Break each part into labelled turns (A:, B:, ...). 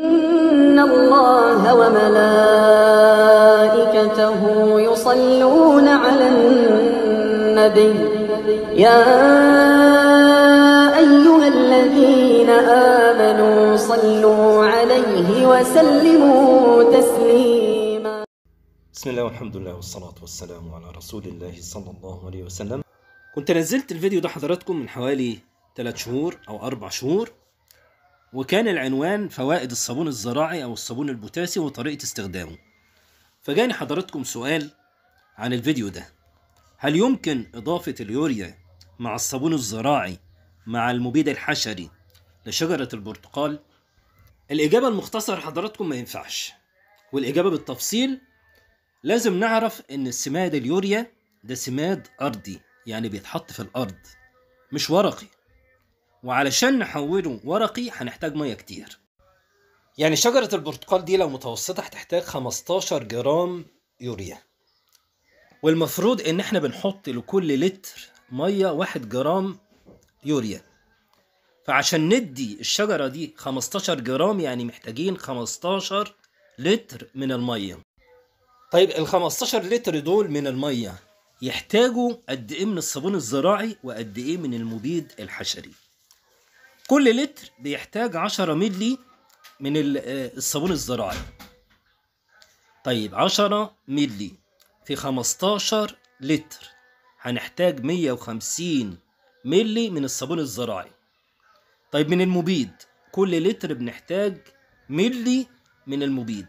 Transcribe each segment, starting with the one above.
A: إن الله وملائكته يصلون على النبي يا أيها الذين آمنوا صلوا عليه وسلموا تسليما بسم الله والحمد لله والصلاة والسلام على رسول الله صلى الله عليه وسلم كنت نزلت الفيديو ده حضراتكم من حوالي 3 شهور أو 4 شهور وكان العنوان فوائد الصابون الزراعي أو الصابون البوتاسي وطريقة استخدامه فجاني حضراتكم سؤال عن الفيديو ده هل يمكن إضافة اليوريا مع الصابون الزراعي مع المبيد الحشري لشجرة البرتقال؟ الإجابة المختصرة حضراتكم ما ينفعش والإجابة بالتفصيل لازم نعرف إن السماد اليوريا ده سماد أرضي يعني بيتحط في الأرض مش ورقي وعلشان نحوله ورقي هنحتاج ميه كتير يعني شجرة البرتقال دي لو متوسطة هتحتاج 15 جرام يوريا والمفروض ان احنا بنحط لكل لتر مية واحد جرام يوريا فعشان ندي الشجرة دي 15 جرام يعني محتاجين 15 لتر من المية طيب ال 15 لتر دول من المية يحتاجوا قد ايه من الصابون الزراعي وقد ايه من المبيد الحشري كل لتر بيحتاج 10 مللي من آه، الصابون الزراعي طيب 10 مللي في 15 لتر هنحتاج 150 مللي من الصابون الزراعي طيب من المبيد كل لتر بنحتاج ملي من المبيد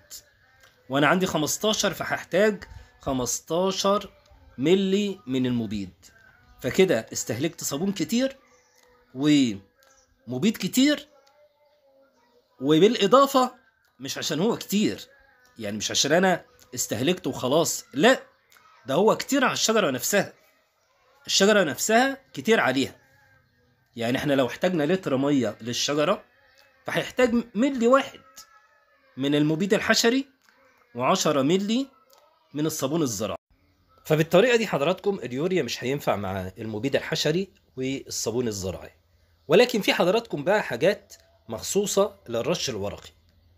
A: وانا عندي 15 فهحتاج 15 ملي من المبيد فكده استهلكت صابون كتير و مبيد كتير وبالاضافه مش عشان هو كتير يعني مش عشان انا استهلكته وخلاص لا ده هو كتير على الشجره نفسها الشجره نفسها كتير عليها يعني احنا لو احتاجنا لتر ميه للشجره فهيحتاج ملي واحد من المبيد الحشري وعشرة ملي من الصابون الزراعي فبالطريقه دي حضراتكم اليوريا مش هينفع مع المبيد الحشري والصابون الزراعي ولكن في حضراتكم بقى حاجات مخصوصة للرش الورقي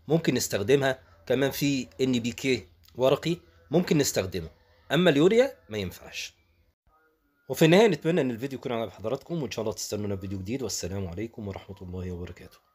A: ممكن نستخدمها كمان في ان بي كي ورقي ممكن نستخدمه اما اليوريا ما ينفعش وفي النهاية نتمنى ان الفيديو يكون على حضراتكم وان شاء الله تستنونا في فيديو جديد والسلام عليكم ورحمة الله وبركاته